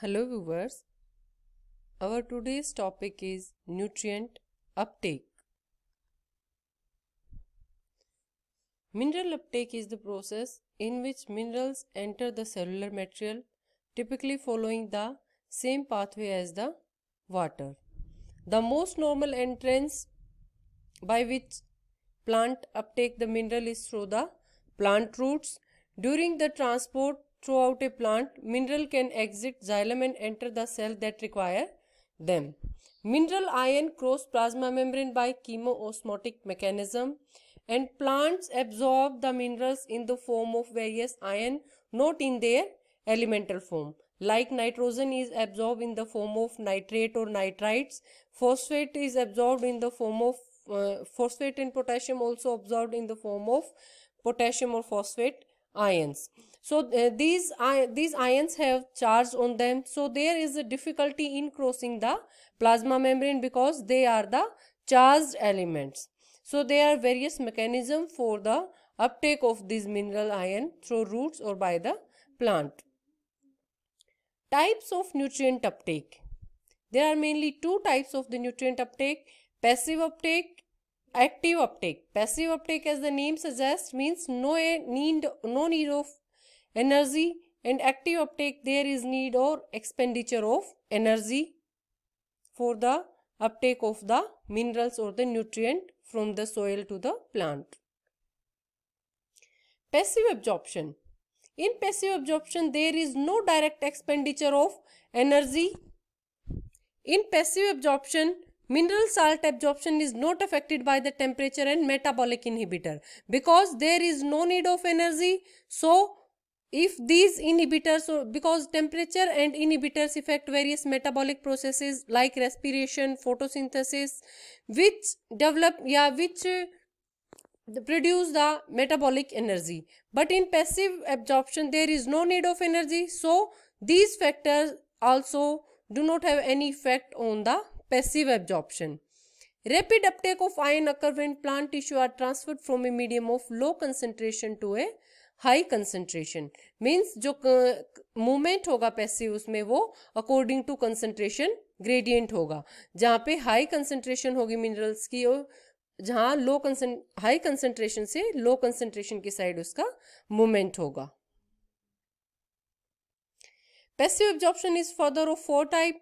Hello viewers, our today's topic is nutrient uptake. Mineral uptake is the process in which minerals enter the cellular material typically following the same pathway as the water. The most normal entrance by which plant uptake the mineral is through the plant roots. During the transport throughout a plant, mineral can exit xylem and enter the cell that require them. Mineral ion cross plasma membrane by chemoosmotic mechanism and plants absorb the minerals in the form of various ion not in their elemental form. Like nitrogen is absorbed in the form of nitrate or nitrites, phosphate is absorbed in the form of uh, phosphate and potassium also absorbed in the form of potassium or phosphate ions. So uh, these, these ions have charge on them. So there is a difficulty in crossing the plasma membrane because they are the charged elements. So there are various mechanisms for the uptake of these mineral ion through roots or by the plant. Types of nutrient uptake. There are mainly two types of the nutrient uptake, passive uptake, active uptake. Passive uptake as the name suggests means no need, no need of energy and active uptake there is need or expenditure of energy for the uptake of the minerals or the nutrient from the soil to the plant. Passive absorption. In passive absorption there is no direct expenditure of energy. In passive absorption mineral salt absorption is not affected by the temperature and metabolic inhibitor because there is no need of energy. So if these inhibitors or because temperature and inhibitors affect various metabolic processes like respiration photosynthesis which develop yeah which uh, produce the metabolic energy but in passive absorption there is no need of energy so these factors also do not have any effect on the passive absorption rapid uptake of iron occur when plant tissue are transferred from a medium of low concentration to a high concentration means जो movement होगा passive उसमें वो according to concentration gradient होगा जहाँ पे high concentration होगी minerals की और जहाँ लो कंसन हाई कंसंट्रेशन से लो कंसंट्रेशन की साइड उसका मूवमेंट होगा passive absorption is further of four type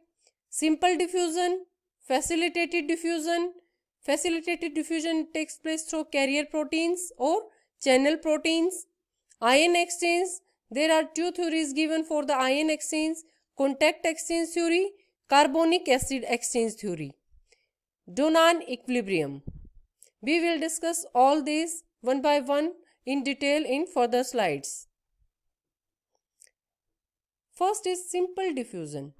simple diffusion facilitated diffusion facilitated diffusion takes place through carrier proteins और channel proteins Ion exchange. There are two theories given for the ion exchange. Contact exchange theory, carbonic acid exchange theory. Donan equilibrium. We will discuss all these one by one in detail in further slides. First is simple diffusion.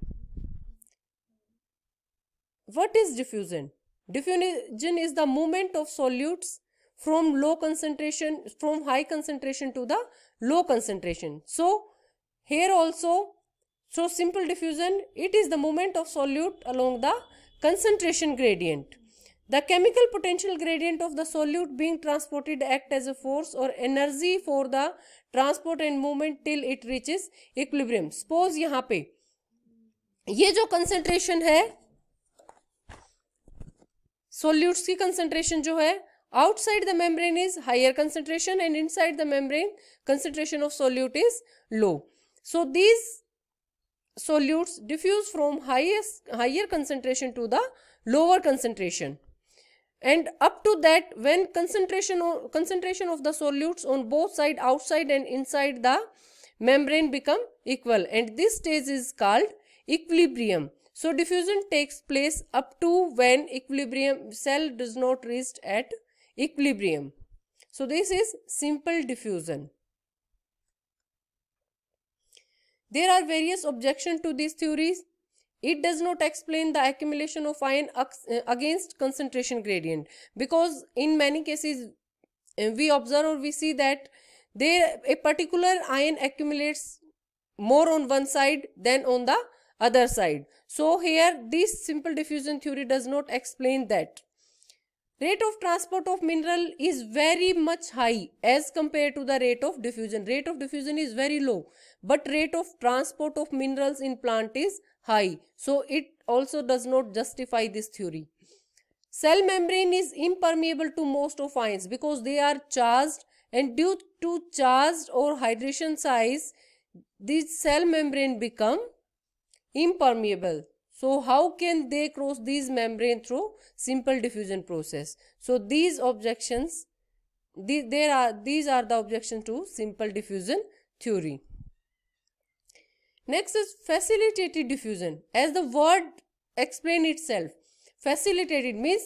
What is diffusion? Diffusion is the movement of solutes from low concentration from high concentration to the low concentration so here also so simple diffusion it is the movement of solute along the concentration gradient the chemical potential gradient of the solute being transported act as a force or energy for the transport and movement till it reaches equilibrium suppose yahan pe ye jo concentration hai solutes ki concentration jo hai Outside the membrane is higher concentration and inside the membrane concentration of solute is low. So, these solutes diffuse from highest, higher concentration to the lower concentration and up to that when concentration of, concentration of the solutes on both side outside and inside the membrane become equal and this stage is called equilibrium. So, diffusion takes place up to when equilibrium cell does not reach at equilibrium. So, this is simple diffusion. There are various objections to these theories. It does not explain the accumulation of ion uh, against concentration gradient because in many cases uh, we observe or we see that there a particular ion accumulates more on one side than on the other side. So here this simple diffusion theory does not explain that. Rate of transport of mineral is very much high as compared to the rate of diffusion. Rate of diffusion is very low, but rate of transport of minerals in plant is high. So it also does not justify this theory. Cell membrane is impermeable to most of ions because they are charged and due to charged or hydration size, the cell membrane become impermeable. So how can they cross these membrane through simple diffusion process? So these objections, the, there are, these are the objection to simple diffusion theory. Next is facilitated diffusion. As the word explain itself, facilitated means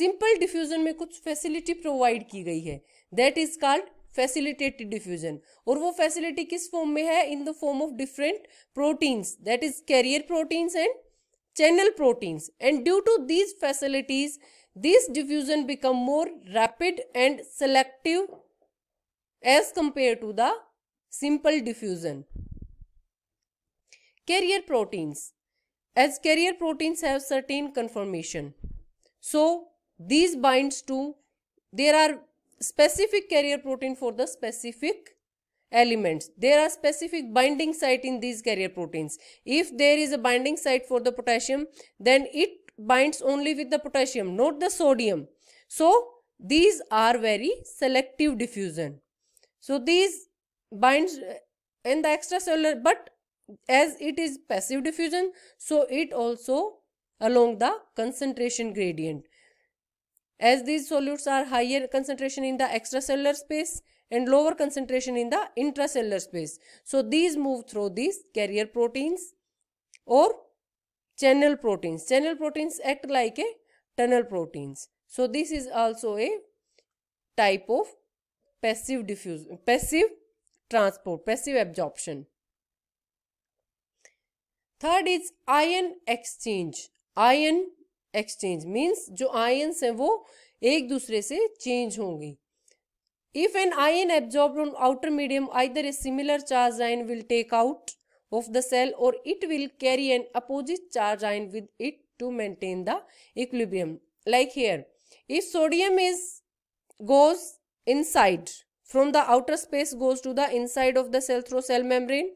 simple diffusion mein kuch facility provide ki gayi hai that is called facilitated diffusion aur wo facility kis form mein hai in the form of different proteins that is carrier proteins and channel proteins and due to these facilities this diffusion become more rapid and selective as compared to the simple diffusion. Carrier proteins as carrier proteins have certain conformation. So these binds to there are specific carrier protein for the specific elements. There are specific binding site in these carrier proteins. If there is a binding site for the potassium, then it binds only with the potassium, not the sodium. So, these are very selective diffusion. So, these binds uh, in the extracellular, but as it is passive diffusion, so it also along the concentration gradient. As these solutes are higher concentration in the extracellular space, and lower concentration in the intracellular space. So these move through these carrier proteins or channel proteins. Channel proteins act like a tunnel proteins. So this is also a type of passive diffusion passive transport, passive absorption. third is ion exchange ion exchange means jo ions hain wo ek dusre se change hongi If an ion absorbed on outer medium either a similar charge ion will take out of the cell or it will carry an opposite charge ion with it to maintain the equilibrium. Like here, if sodium is goes inside from the outer space goes to the inside of the cell through cell membrane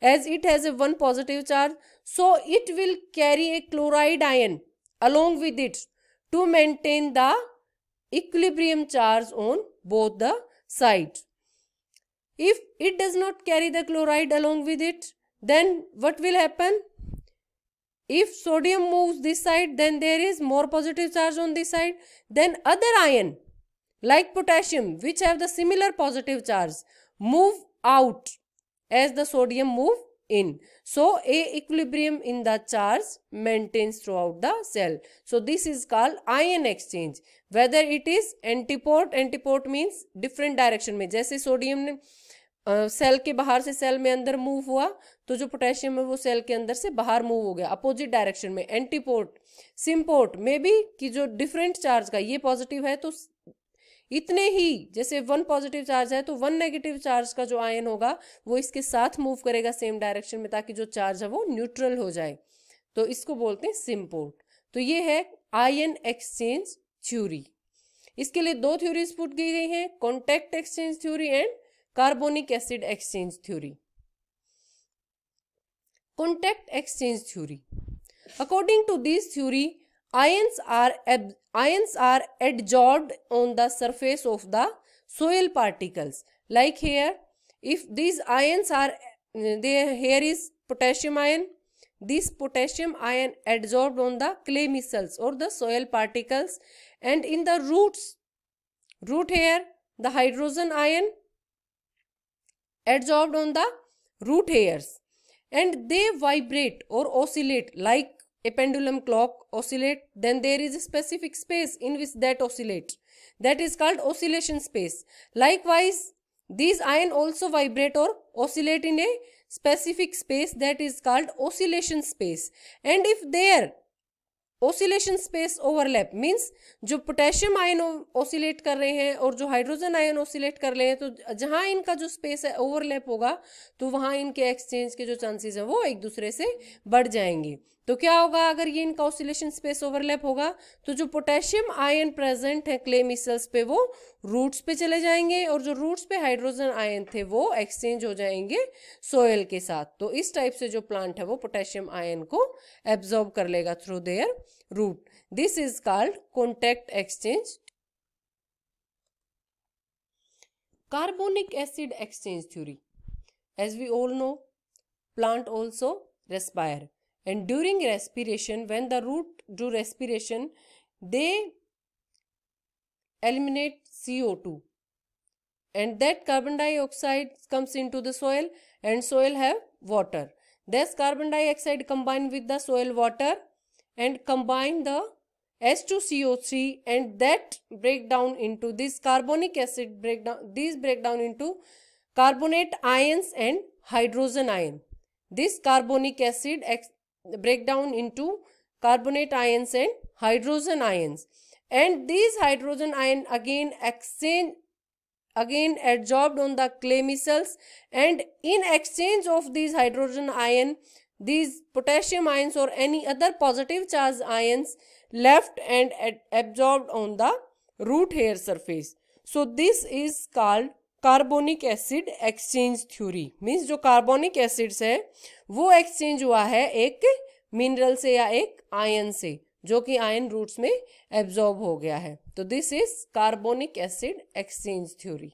as it has a one positive charge so it will carry a chloride ion along with it to maintain the equilibrium charge on both the sides. If it does not carry the chloride along with it, then what will happen? If sodium moves this side, then there is more positive charge on this side. Then other ion like potassium which have the similar positive charge move out as the sodium move in. So, A equilibrium in the charge maintains throughout the cell. So, this is called ion exchange. Whether it is antiport, antiport means different direction mein jaise sodium ne cell uh, के बाहर से cell में अंदर move हुआ तो जो potassium है वो सेल के अंदर से बाहर मूव हो गया अपोजिट डायरेक्शन में एंटीपोर्ट सिम्पोर्ट मे बी कि जो डिफरेंट चार्ज का ये पॉजिटिव है तो इतने ही जैसे वन पॉजिटिव चार्ज है तो वन नेगेटिव चार्ज का जो आयन होगा वो इसके साथ मूव करेगा सेम डायरेक्शन में ताकि जो चार्ज है वो न्यूट्रल हो जाए तो इसको बोलते हैं सिम्पोर्ट तो ये है आयन एक्सचेंज थ्योरी इसके लिए दो थ्योरीज पुट की गई हैं contact exchange theory and carbonic acid exchange theory contact exchange theory according to this theory Ions are, ions are adsorbed on the surface of the soil particles. Like here, if these ions are, there here is potassium ion, this potassium ion adsorbed on the clay micelles or the soil particles and in the roots, root hair, the hydrogen ion adsorbed on the root hairs and they vibrate or oscillate like a pendulum clock oscillate then there is a specific space in which that oscillates that is called oscillation space likewise these ion also vibrate or oscillate in a specific space that is called oscillation space and if there oscillation space overlap means जो potassium ion oscillate कर रहे हैं और जो hydrogen ion oscillate कर रहे हैं तो जहाँ इनका जो space है overlap होगा तो वहाँ इनके exchange के जो chances हैं वो एक दूसरे से बढ़ जाएंगे तो क्या होगा अगर ये इनका ऑसिलेशन स्पेस ओवरलैप होगा तो जो पोटेशियम आयन प्रेजेंट है क्ले मिसल्स पे वो रूट्स पे चले जाएंगे और जो रूट्स पे हाइड्रोजन आयन थे वो एक्सचेंज हो जाएंगे सोयल के साथ तो इस टाइप से जो प्लांट है वो पोटेशियम आयन को एब्जॉर्ब कर लेगा through their root this is called contact exchange carbonic acid exchange theory as we all know plant also respire and during respiration when the root do respiration they eliminate co2 and that carbon dioxide comes into the soil and soil have water thus carbon dioxide combine with the soil water and combine the H2CO3 and that break down into this carbonic acid breakdown these break down into carbonate ions and hydrogen ion. This carbonic acid break down into carbonate ions and hydrogen ions and these hydrogen ion again exchange again adsorbed on the clay cells and in exchange of these hydrogen ion these potassium ions or any other positive charge ions left and absorbed on the root hair surface so this is called carbonic acid exchange theory means जो carbonic acids है वो exchange हुआ है एक mineral से या एक ion से जो कि आयन रूट्स में एब्जॉर्ब हो गया है तो this is carbonic acid exchange theory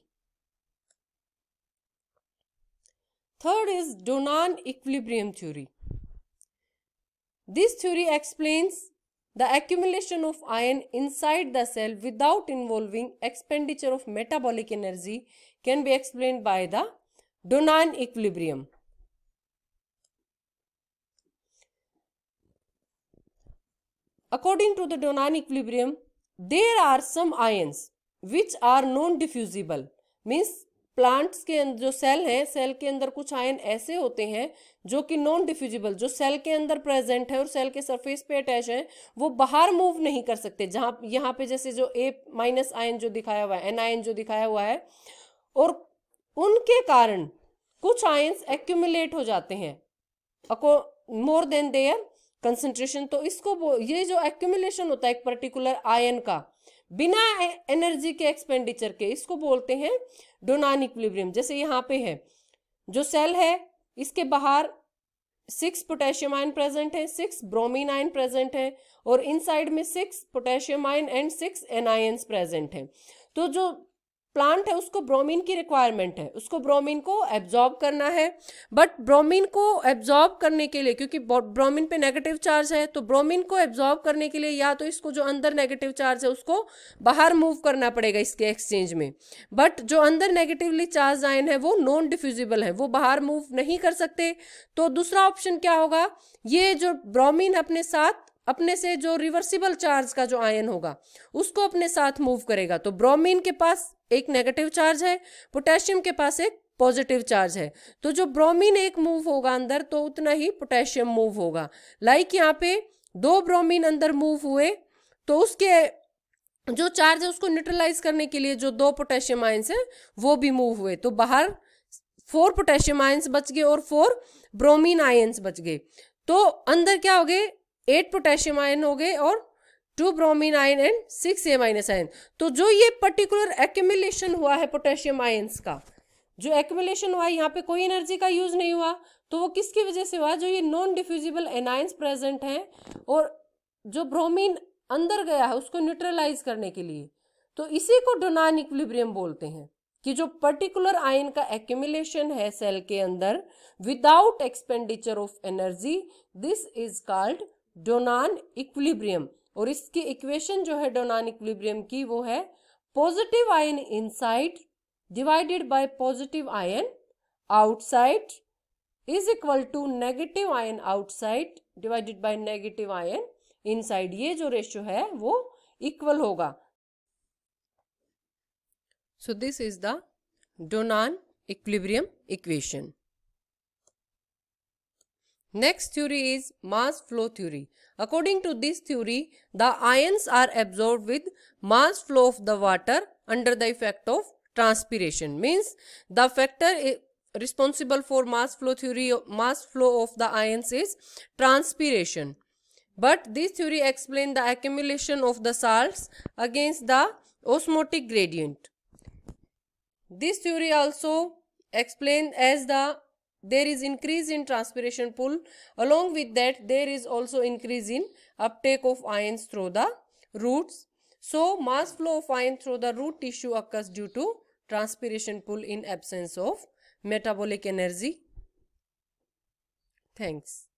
third is Donnan equilibrium theory this theory explains the accumulation of ion inside the cell without involving expenditure of metabolic energy can be explained by the Donnan equilibrium. According to the Donnan equilibrium, there are some ions which are non diffusible means plants के जो cell है cell के अंदर कुछ ion ऐसे होते हैं जो कि नॉन डिफ्यूजिबल जो सेल के अंदर प्रेजेंट है और सेल के सरफेस पे अटैच है वो बाहर मूव नहीं कर सकते जहाँ यहाँ पे जैसे जो ए माइनस आयन जो दिखाया हुआ है एन आयन जो दिखाया हुआ है और उनके कारण कुछ आयंस एक्यूमुलेट हो जाते हैं अको मोर देन देयर कंसंट्रेशन तो इसको ये जो एक्यूमुलेशन होता है एक पर्टिकुलर आयन का बिना एनर्जी के एक्सपेंडिचर के इसको बोलते हैं डोनान इक्विलिब्रियम जैसे यहाँ पे है जो सेल है इसके बाहर सिक्स पोटेशियम आयन प्रेजेंट है सिक्स ब्रोमीन आयन प्रेजेंट है और इनसाइड में six potassium ion and six anions present है तो जो प्लांट है उसको ब्रोमीन की रिक्वायरमेंट है उसको ब्रोमीन को एब्जॉर्ब करना है बट ब्रोमीन को एब्जॉर्ब करने के लिए क्योंकि ब्रोमीन पे नेगेटिव चार्ज है तो ब्रोमीन को एब्जॉर्ब करने के लिए या तो इसको जो अंदर नेगेटिव चार्ज है उसको बाहर मूव करना पड़ेगा इसके एक्सचेंज में बट जो अंदर नेगेटिवली चार्ज आयन है वो नॉन डिफ्यूजिबल है वो बाहर मूव नहीं कर सकते तो दूसरा ऑप्शन क्या होगा ये जो ब्रोमीन अपने साथ अपने से जो रिवर्सिबल चार्ज का जो आयन होगा उसको अपने साथ मूव करेगा तो ब्रोमीन के पास एक नेगेटिव चार्ज है पोटेशियम के पास एक पॉजिटिव चार्ज है तो जो ब्रोमीन एक मूव होगा अंदर तो उतना ही पोटेशियम मूव होगा लाइक यहाँ पे दो ब्रोमीन अंदर मूव हुए तो उसके जो चार्ज है उसको न्यूट्रलाइज करने के लिए जो दो पोटेशियम आयंस हैं वो भी मूव हुए तो बाहर फोर पोटेशियम आयंस बच गए और फोर ब्रोमीन आयंस बच गए तो अंदर क्या हो गए एट पोटेशियम आयन हो गए और two bromine ion and six A minus ion तो जो ये पर्टिकुलर एक्यूमिलेशन हुआ है पोटेशियम आयन्स का जो एक्यूमिलेशन हुआ है यहाँ पे कोई एनर्जी का यूज नहीं हुआ तो वो किसकी वजह से हुआ जो ये नॉन डिफ्यूजिबल एनाइंस प्रेजेंट हैं और जो ब्रोमीन अंदर गया है उसको न्यूट्रलाइज करने के लिए तो इसी को डोनान इक्विलिब्रियम बोलते हैं कि जो पर्टिकुलर आयन का एक्यूमिलेशन है सेल के अंदर without expenditure of energy this is called Donnan equilibrium और इसकी इक्वेशन जो है डोनान इक्विलिब्रियम की वो है positive ion inside divided by positive ion outside is equal to negative ion outside divided by negative ion inside ये जो रेशियो है वो इक्वल होगा so this is the Donnan equilibrium equation Next theory is mass flow theory. According to this theory, the ions are absorbed with mass flow of the water under the effect of transpiration. Means the factor responsible for mass flow theory, mass flow of the ions is transpiration. But this theory explains the accumulation of the salts against the osmotic gradient. This theory also explained as the there is increase in transpiration pool along with that there is also increase in uptake of ions through the roots so mass flow of ion through the root tissue occurs due to transpiration pool in absence of metabolic energy thanks